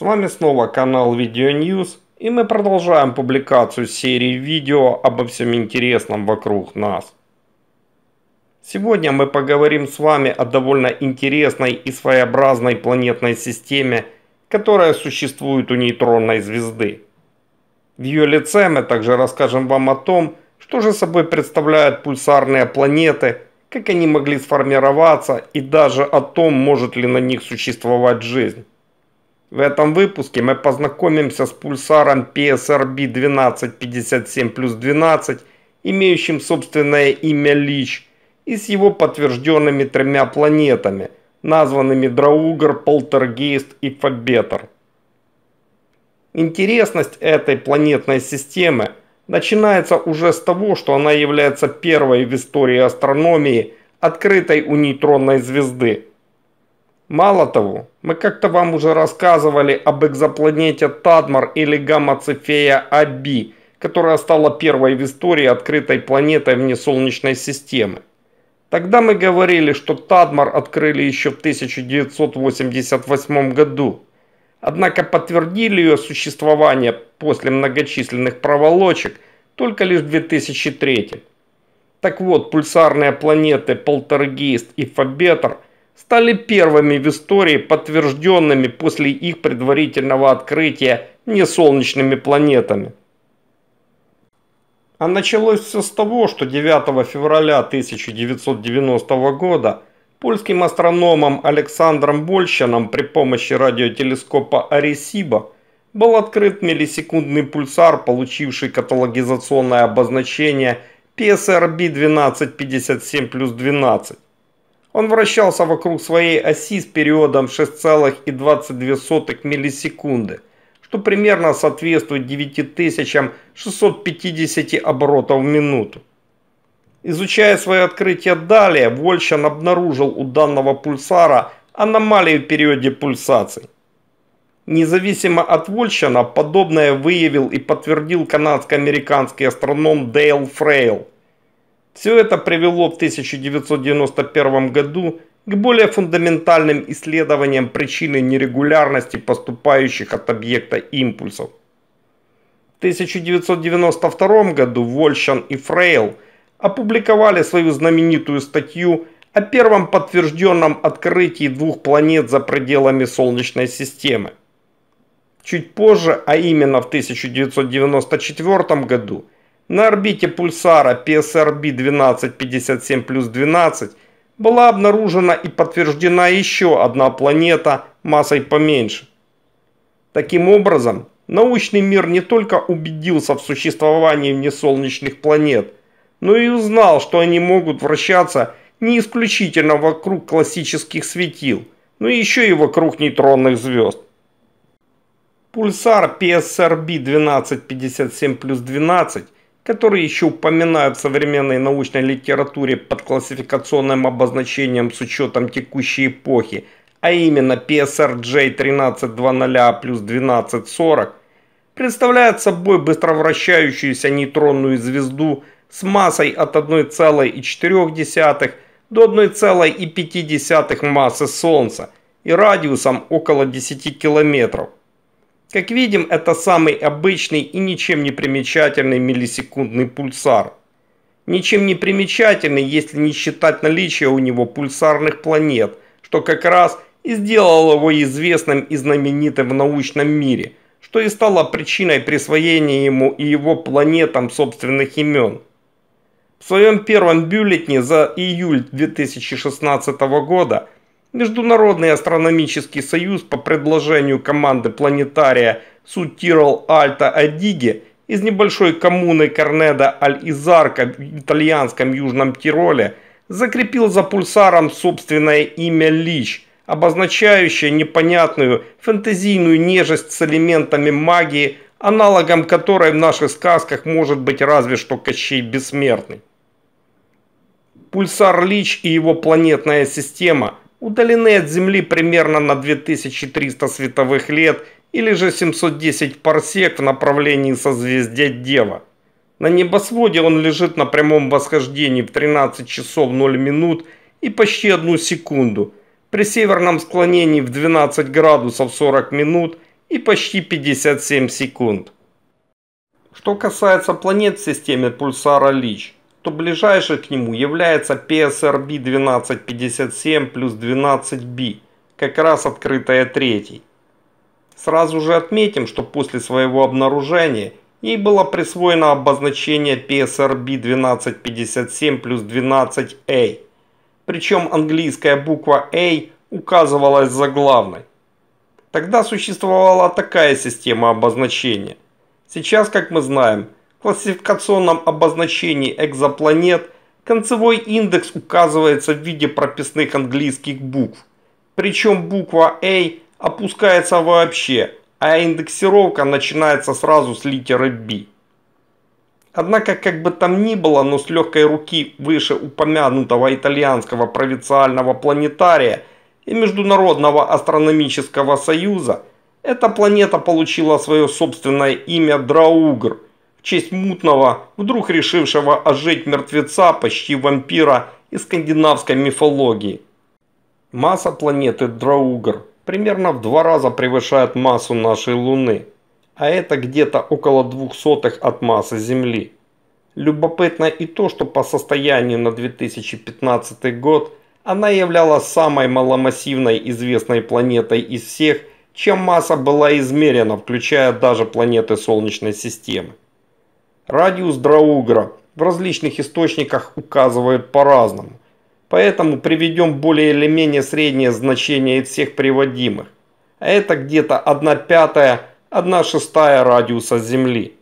С вами снова канал Видео Ньюс, и мы продолжаем публикацию серии видео обо всем интересном вокруг нас. Сегодня мы поговорим с вами о довольно интересной и своеобразной планетной системе, которая существует у нейтронной звезды. В ее лице мы также расскажем вам о том, что же собой представляют пульсарные планеты, как они могли сформироваться и даже о том, может ли на них существовать жизнь. В этом выпуске мы познакомимся с пульсаром PSRB 1257 плюс 12, имеющим собственное имя Лич, и с его подтвержденными тремя планетами, названными Драугар, Полтергейст и Фабетер. Интересность этой планетной системы начинается уже с того, что она является первой в истории астрономии открытой у нейтронной звезды – Мало того, мы как-то вам уже рассказывали об экзопланете Тадмар или гамма Цефея Аби, которая стала первой в истории открытой планетой вне Солнечной системы. Тогда мы говорили, что Тадмар открыли еще в 1988 году. Однако подтвердили ее существование после многочисленных проволочек только лишь в 2003. Так вот, пульсарные планеты Полтергейст и Фабетр – стали первыми в истории подтвержденными после их предварительного открытия несолнечными планетами. А началось все с того, что 9 февраля 1990 года польским астрономом Александром Больщином при помощи радиотелескопа Аресиба был открыт миллисекундный пульсар, получивший каталогизационное обозначение PSRB 1257 плюс 12. Он вращался вокруг своей оси с периодом 6,22 миллисекунды, что примерно соответствует 9650 оборотов в минуту. Изучая свои открытия далее, Вольшан обнаружил у данного пульсара аномалию в периоде пульсаций. Независимо от Вольшана, подобное выявил и подтвердил канадско-американский астроном Дейл Фрейл – все это привело в 1991 году к более фундаментальным исследованиям причины нерегулярности поступающих от объекта импульсов. В 1992 году Вольшан и Фрейл опубликовали свою знаменитую статью о первом подтвержденном открытии двух планет за пределами Солнечной системы. Чуть позже, а именно в 1994 году, на орбите пульсара PSRB-1257 плюс 12 была обнаружена и подтверждена еще одна планета массой поменьше. Таким образом, научный мир не только убедился в существовании внесолнечных планет, но и узнал, что они могут вращаться не исключительно вокруг классических светил, но еще и вокруг нейтронных звезд. Пульсар PSRB 1257 плюс 12 которые еще упоминают в современной научной литературе под классификационным обозначением с учетом текущей эпохи, а именно PSRJ 1320 плюс 1240, представляет собой быстровращающуюся нейтронную звезду с массой от 1,4 до 1,5 массы Солнца и радиусом около 10 километров. Как видим, это самый обычный и ничем не примечательный миллисекундный пульсар. Ничем не примечательный, если не считать наличие у него пульсарных планет, что как раз и сделало его известным и знаменитым в научном мире, что и стало причиной присвоения ему и его планетам собственных имен. В своем первом бюллетне за июль 2016 года – Международный астрономический союз по предложению команды планетария Сутирол Альта Адиги из небольшой коммуны Корнеда Аль-Изарка в итальянском Южном Тироле закрепил за пульсаром собственное имя Лич, обозначающее непонятную фэнтезийную нежесть с элементами магии, аналогом которой в наших сказках может быть разве что Кощей Бессмертный. Пульсар Лич и его планетная система удалены от Земли примерно на 2300 световых лет или же 710 парсек в направлении созвездия Дева. На небосводе он лежит на прямом восхождении в 13 часов 0 минут и почти 1 секунду, при северном склонении в 12 градусов 40 минут и почти 57 секунд. Что касается планет в системе пульсара Лич – то ближайший к нему является PSRB 1257 плюс 12B, как раз открытая третий. Сразу же отметим, что после своего обнаружения ей было присвоено обозначение PSRB 1257 плюс 12A. Причем английская буква A указывалась заглавной. Тогда существовала такая система обозначения. Сейчас, как мы знаем, классификационном обозначении экзопланет концевой индекс указывается в виде прописных английских букв. Причем буква A опускается вообще, а индексировка начинается сразу с литеры B. Однако, как бы там ни было, но с легкой руки выше упомянутого итальянского провинциального планетария и Международного астрономического союза, эта планета получила свое собственное имя Драугр – в честь мутного, вдруг решившего ожить мертвеца, почти вампира из скандинавской мифологии. Масса планеты Драугр примерно в два раза превышает массу нашей Луны, а это где-то около двух сотых от массы Земли. Любопытно и то, что по состоянию на 2015 год она являлась самой маломассивной известной планетой из всех, чем масса была измерена, включая даже планеты Солнечной системы. Радиус Драугра в различных источниках указывает по-разному. Поэтому приведем более или менее среднее значение из всех приводимых. А это где-то 1 пятая, 1 шестая радиуса Земли.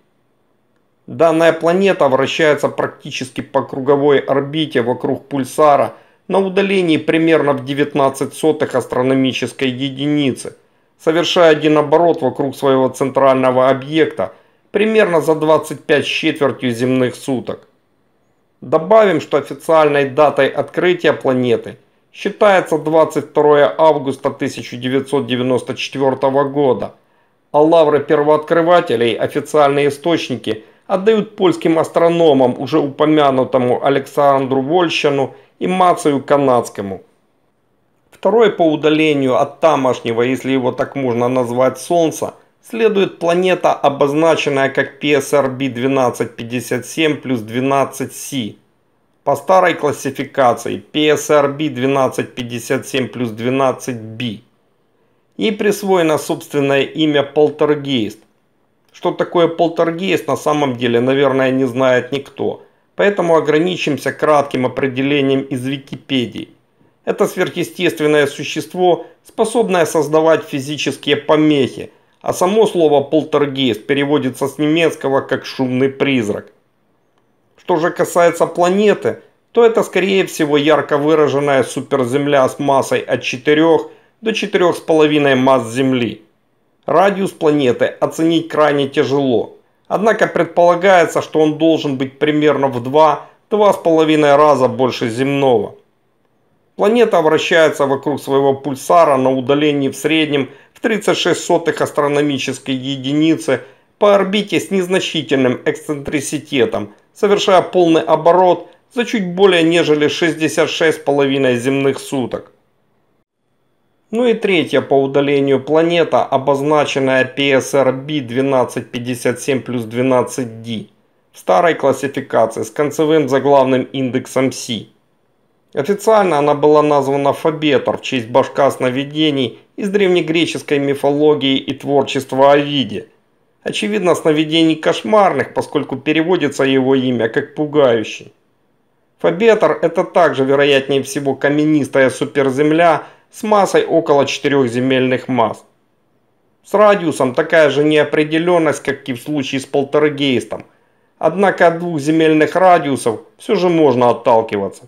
Данная планета вращается практически по круговой орбите вокруг пульсара на удалении примерно в 19 сотых астрономической единицы, совершая один оборот вокруг своего центрального объекта – примерно за 25 с четвертью земных суток. Добавим, что официальной датой открытия планеты считается 22 августа 1994 года, а лавры первооткрывателей официальные источники отдают польским астрономам, уже упомянутому Александру Вольщину и Мацию Канадскому. Второй по удалению от тамошнего, если его так можно назвать, Солнца – следует планета, обозначенная как PSRB 1257 плюс 12C. По старой классификации PSRB 1257 плюс 12B. и присвоено собственное имя Полтергейст. Что такое полтергейст на самом деле, наверное, не знает никто. Поэтому ограничимся кратким определением из Википедии. Это сверхъестественное существо, способное создавать физические помехи – а само слово «полтергейст» переводится с немецкого как «шумный призрак». Что же касается планеты, то это скорее всего ярко выраженная суперземля с массой от 4 до 4,5 масс Земли. Радиус планеты оценить крайне тяжело, однако предполагается, что он должен быть примерно в 2-2,5 раза больше земного. Планета вращается вокруг своего пульсара на удалении в среднем в 36 сотых астрономической единицы по орбите с незначительным эксцентриситетом, совершая полный оборот за чуть более нежели 66,5 земных суток. Ну и третья по удалению планета, обозначенная PSR B1257 плюс 12D в старой классификации с концевым заглавным индексом C. Официально она была названа Фабетор в честь башка сновидений из древнегреческой мифологии и творчества Овиде. Очевидно, сновидений кошмарных, поскольку переводится его имя как «пугающий». Фабетор – это также, вероятнее всего, каменистая суперземля с массой около четырех земельных масс. С радиусом такая же неопределенность, как и в случае с полтергейстом. Однако от двух земельных радиусов все же можно отталкиваться.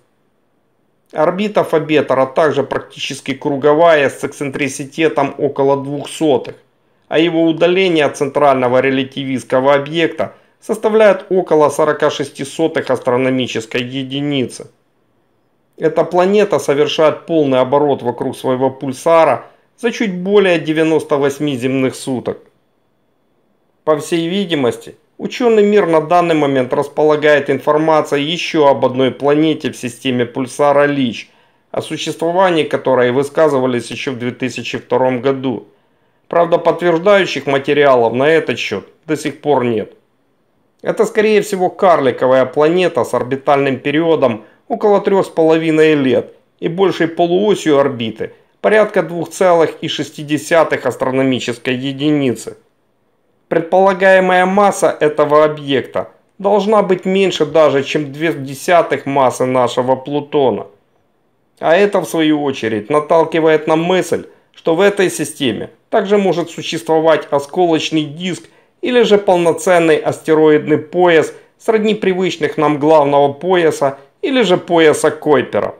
Орбита Фабетера а также практически круговая с эксцентриситетом около 200, а его удаление от центрального релятивистского объекта составляет около 46 астрономической единицы. Эта планета совершает полный оборот вокруг своего пульсара за чуть более 98 земных суток. По всей видимости, Ученый мир на данный момент располагает информацией еще об одной планете в системе пульсара Лич, о существовании которой высказывались еще в 2002 году. Правда, подтверждающих материалов на этот счет до сих пор нет. Это скорее всего карликовая планета с орбитальным периодом около 3,5 лет и большей полуосью орбиты порядка 2,6 астрономической единицы – Предполагаемая масса этого объекта должна быть меньше даже, чем десятых массы нашего Плутона. А это, в свою очередь, наталкивает на мысль, что в этой системе также может существовать осколочный диск или же полноценный астероидный пояс сродни привычных нам главного пояса или же пояса Койпера.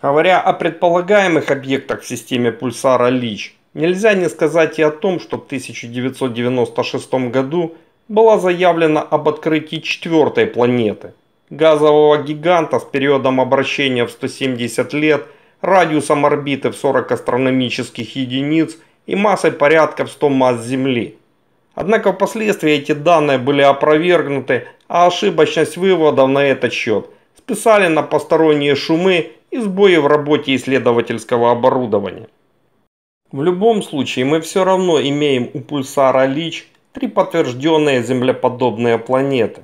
Говоря о предполагаемых объектах в системе пульсара Лич, Нельзя не сказать и о том, что в 1996 году была заявлена об открытии четвертой планеты – газового гиганта с периодом обращения в 170 лет, радиусом орбиты в 40 астрономических единиц и массой порядка в 100 масс Земли. Однако впоследствии эти данные были опровергнуты, а ошибочность выводов на этот счет списали на посторонние шумы и сбои в работе исследовательского оборудования. В любом случае мы все равно имеем у пульсара Лич три подтвержденные землеподобные планеты.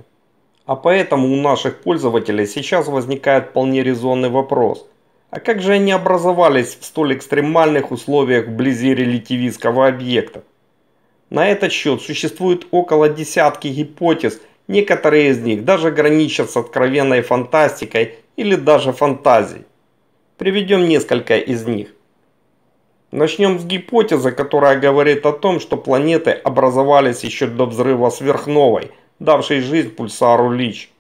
А поэтому у наших пользователей сейчас возникает вполне резонный вопрос. А как же они образовались в столь экстремальных условиях вблизи релятивистского объекта? На этот счет существует около десятки гипотез, некоторые из них даже граничат с откровенной фантастикой или даже фантазией. Приведем несколько из них. Начнем с гипотезы, которая говорит о том, что планеты образовались еще до взрыва сверхновой, давшей жизнь пульсару Лич.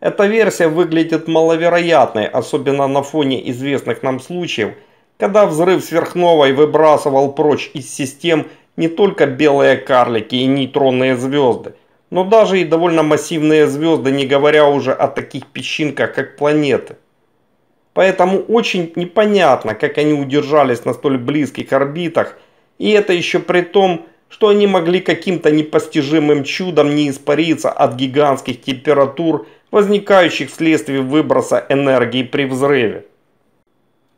Эта версия выглядит маловероятной, особенно на фоне известных нам случаев, когда взрыв сверхновой выбрасывал прочь из систем не только белые карлики и нейтронные звезды, но даже и довольно массивные звезды, не говоря уже о таких песчинках, как планеты. Поэтому очень непонятно, как они удержались на столь близких орбитах. И это еще при том, что они могли каким-то непостижимым чудом не испариться от гигантских температур, возникающих вследствие выброса энергии при взрыве.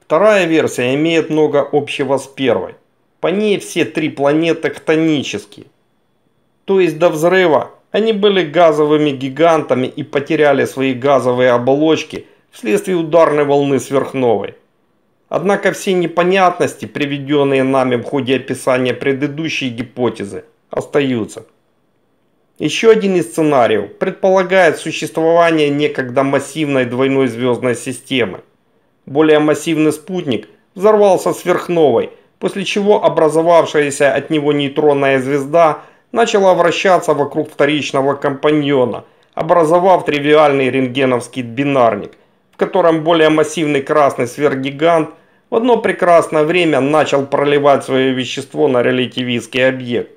Вторая версия имеет много общего с первой. По ней все три планеты хтонические. То есть до взрыва они были газовыми гигантами и потеряли свои газовые оболочки – вследствие ударной волны сверхновой. Однако все непонятности, приведенные нами в ходе описания предыдущей гипотезы, остаются. Еще один из сценариев предполагает существование некогда массивной двойной звездной системы. Более массивный спутник взорвался сверхновой, после чего образовавшаяся от него нейтронная звезда начала вращаться вокруг вторичного компаньона, образовав тривиальный рентгеновский бинарник, котором более массивный красный сверхгигант в одно прекрасное время начал проливать свое вещество на релятивистский объект.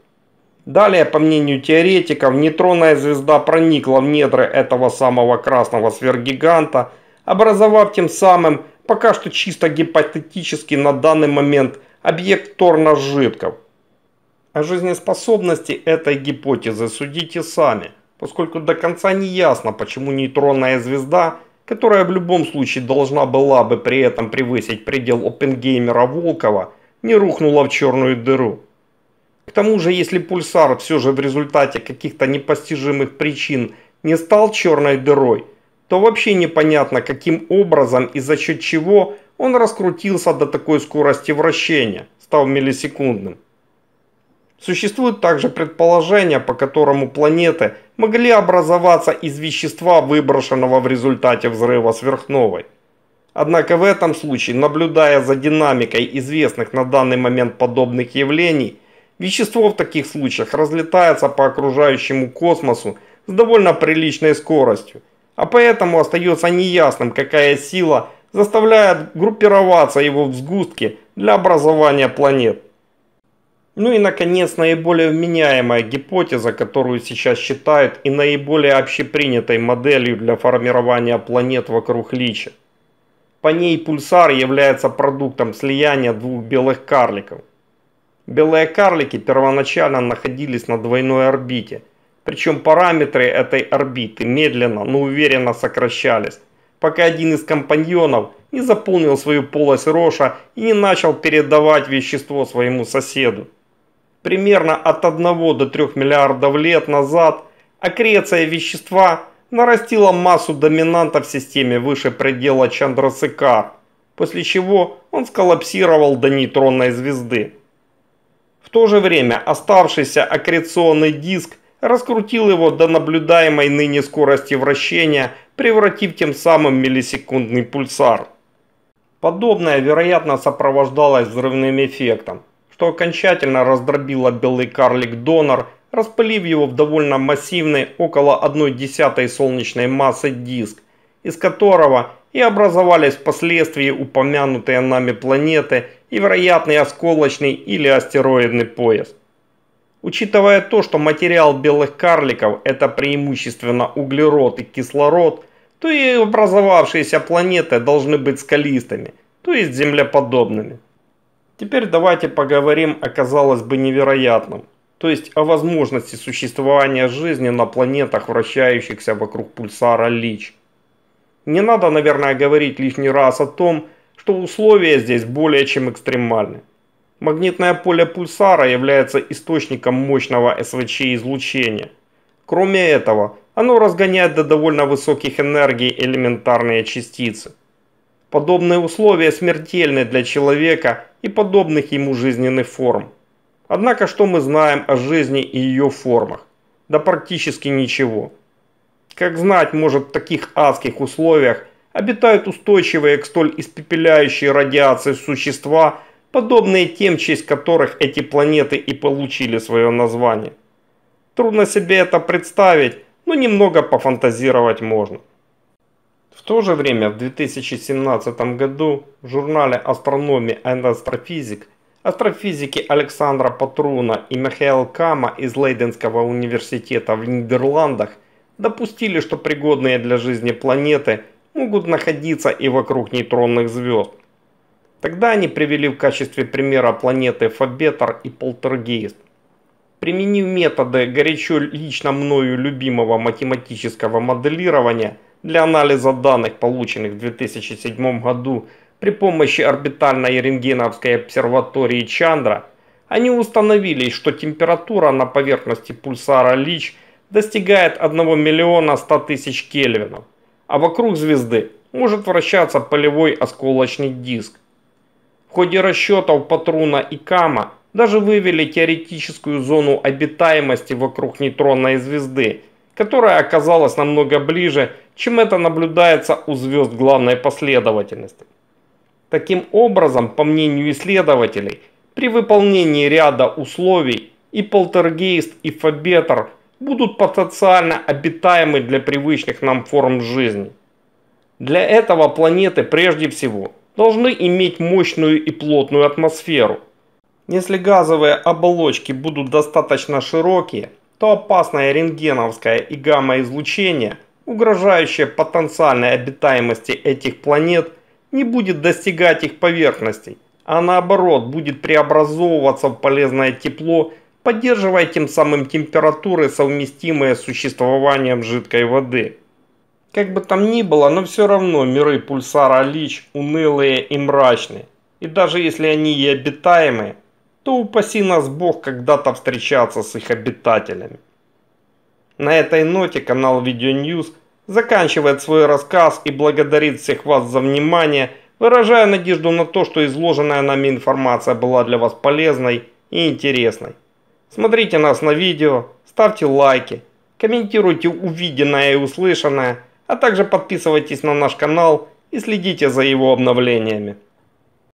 Далее, по мнению теоретиков, нейтронная звезда проникла в недры этого самого красного сверхгиганта, образовав тем самым, пока что чисто гипотетически на данный момент, объект торно-жидков. О жизнеспособности этой гипотезы судите сами, поскольку до конца не ясно, почему нейтронная звезда которая в любом случае должна была бы при этом превысить предел опенгеймера Волкова, не рухнула в черную дыру. К тому же, если пульсар все же в результате каких-то непостижимых причин не стал черной дырой, то вообще непонятно, каким образом и за счет чего он раскрутился до такой скорости вращения, став миллисекундным. Существует также предположение, по которому планеты могли образоваться из вещества, выброшенного в результате взрыва сверхновой. Однако в этом случае, наблюдая за динамикой известных на данный момент подобных явлений, вещество в таких случаях разлетается по окружающему космосу с довольно приличной скоростью, а поэтому остается неясным, какая сила заставляет группироваться его в сгустки для образования планет. Ну и, наконец, наиболее вменяемая гипотеза, которую сейчас считают и наиболее общепринятой моделью для формирования планет вокруг Лича. По ней пульсар является продуктом слияния двух белых карликов. Белые карлики первоначально находились на двойной орбите, причем параметры этой орбиты медленно, но уверенно сокращались, пока один из компаньонов не заполнил свою полость Роша и не начал передавать вещество своему соседу примерно от 1 до 3 миллиардов лет назад аккреция вещества нарастила массу доминанта в системе выше предела Чандрасекар, после чего он сколлапсировал до нейтронной звезды. В то же время оставшийся аккреционный диск раскрутил его до наблюдаемой ныне скорости вращения, превратив тем самым миллисекундный пульсар. Подобное, вероятно, сопровождалось взрывным эффектом, что окончательно раздробило белый карлик Донор, распылив его в довольно массивный около 1 десятой солнечной массы диск, из которого и образовались впоследствии упомянутые нами планеты и вероятный осколочный или астероидный пояс. Учитывая то, что материал белых карликов – это преимущественно углерод и кислород, то и образовавшиеся планеты должны быть скалистыми, то есть землеподобными. Теперь давайте поговорим о, казалось бы, невероятном. То есть о возможности существования жизни на планетах, вращающихся вокруг пульсара Лич. Не надо, наверное, говорить лишний раз о том, что условия здесь более чем экстремальны. Магнитное поле пульсара является источником мощного СВЧ-излучения. Кроме этого, оно разгоняет до довольно высоких энергий элементарные частицы – Подобные условия смертельны для человека и подобных ему жизненных форм. Однако что мы знаем о жизни и ее формах? Да практически ничего. Как знать, может в таких адских условиях обитают устойчивые к столь испепеляющей радиации существа, подобные тем, в честь которых эти планеты и получили свое название. Трудно себе это представить, но немного пофантазировать можно. В то же время в 2017 году в журнале «Астрономия и астрофизик» астрофизики Александра Патруна и Михаил Кама из Лейденского университета в Нидерландах допустили, что пригодные для жизни планеты могут находиться и вокруг нейтронных звезд. Тогда они привели в качестве примера планеты Фабетр и Полтергейст. Применив методы горячо лично мною любимого математического моделирования – для анализа данных, полученных в 2007 году при помощи орбитальной рентгеновской обсерватории Чандра, они установили, что температура на поверхности пульсара Лич достигает 1 миллиона 100 тысяч кельвинов, а вокруг звезды может вращаться полевой осколочный диск. В ходе расчетов Патруна и Кама даже вывели теоретическую зону обитаемости вокруг нейтронной звезды, которая оказалась намного ближе к чем это наблюдается у звезд главной последовательности. Таким образом, по мнению исследователей, при выполнении ряда условий и полтергейст, и фабетр будут потенциально обитаемы для привычных нам форм жизни. Для этого планеты прежде всего должны иметь мощную и плотную атмосферу. Если газовые оболочки будут достаточно широкие, то опасное рентгеновское и гамма-излучение – угрожающая потенциальной обитаемости этих планет, не будет достигать их поверхностей, а наоборот будет преобразовываться в полезное тепло, поддерживая тем самым температуры, совместимые с существованием жидкой воды. Как бы там ни было, но все равно миры пульсара Лич унылые и мрачные. И даже если они и обитаемые, то упаси нас Бог когда-то встречаться с их обитателями. На этой ноте канал Видео Ньюс заканчивает свой рассказ и благодарит всех вас за внимание, выражая надежду на то, что изложенная нами информация была для вас полезной и интересной. Смотрите нас на видео, ставьте лайки, комментируйте увиденное и услышанное, а также подписывайтесь на наш канал и следите за его обновлениями.